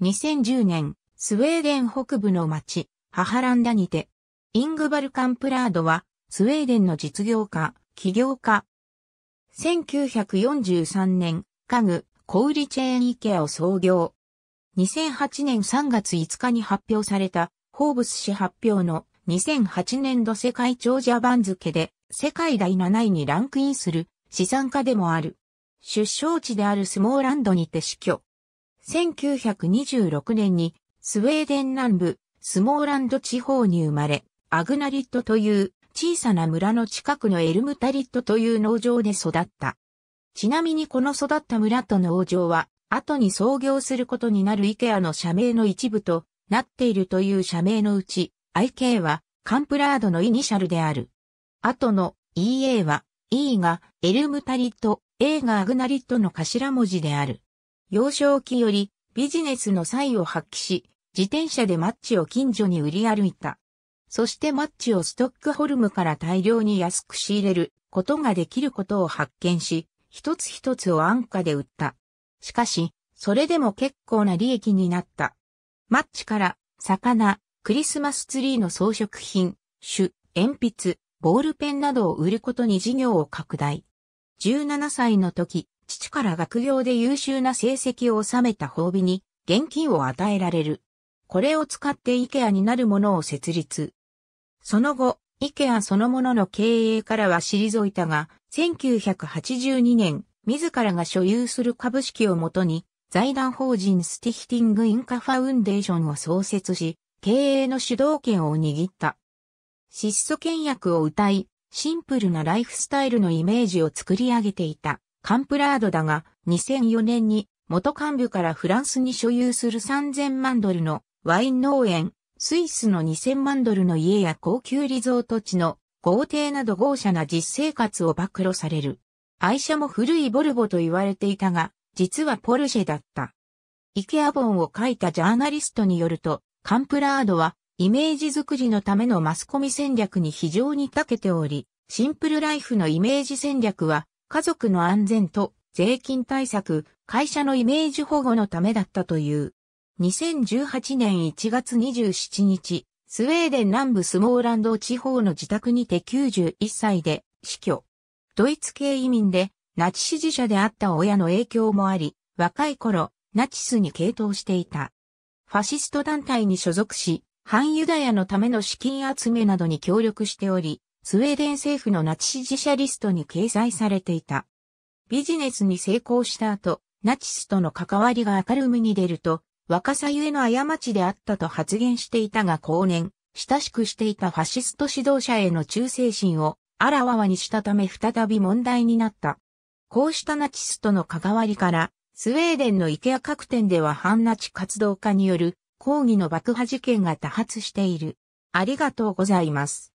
2010年、スウェーデン北部の町、ハハランダにて、イングバルカンプラードは、スウェーデンの実業家、起業家。1943年、家具、小売チェーンイケアを創業。2008年3月5日に発表された、ホーブス氏発表の2008年度世界長者番付で、世界第7位にランクインする資産家でもある。出生地であるスモーランドにて死去。1926年にスウェーデン南部スモーランド地方に生まれ、アグナリットという小さな村の近くのエルムタリットという農場で育った。ちなみにこの育った村と農場は、後に創業することになるイケアの社名の一部となっているという社名のうち、IK はカンプラードのイニシャルである。後の EA は E がエルムタリット、A がアグナリットの頭文字である。幼少期よりビジネスの才を発揮し、自転車でマッチを近所に売り歩いた。そしてマッチをストックホルムから大量に安く仕入れることができることを発見し、一つ一つを安価で売った。しかし、それでも結構な利益になった。マッチから、魚、クリスマスツリーの装飾品、種、鉛筆、ボールペンなどを売ることに事業を拡大。17歳の時、父から学業で優秀な成績を収めた褒美に、現金を与えられる。これを使ってイケアになるものを設立。その後、イケアそのものの経営からは退いたが、1982年、自らが所有する株式をもとに、財団法人スティヒティングインカファウンデーションを創設し、経営の主導権を握った。質素倹約を歌い、シンプルなライフスタイルのイメージを作り上げていた。カンプラードだが、2004年に元幹部からフランスに所有する3000万ドルのワイン農園、スイスの2000万ドルの家や高級リゾート地の豪邸など豪奢な実生活を暴露される。愛車も古いボルボと言われていたが、実はポルシェだった。イケア本を書いたジャーナリストによると、カンプラードはイメージ作りのためのマスコミ戦略に非常に長けており、シンプルライフのイメージ戦略は家族の安全と税金対策、会社のイメージ保護のためだったという。2018年1月27日、スウェーデン南部スモーランド地方の自宅にて91歳で死去。ドイツ系移民でナチ支持者であった親の影響もあり、若い頃、ナチスに傾倒していた。ファシスト団体に所属し、反ユダヤのための資金集めなどに協力しており、スウェーデン政府のナチ支持者リストに掲載されていた。ビジネスに成功した後、ナチスとの関わりが明るみに出ると、若さゆえの過ちであったと発言していたが後年、親しくしていたファシスト指導者への忠誠心をあらわにしたため再び問題になった。こうしたナチスとの関わりから、スウェーデンのイケア各店では反ナチ活動家による抗議の爆破事件が多発している。ありがとうございます。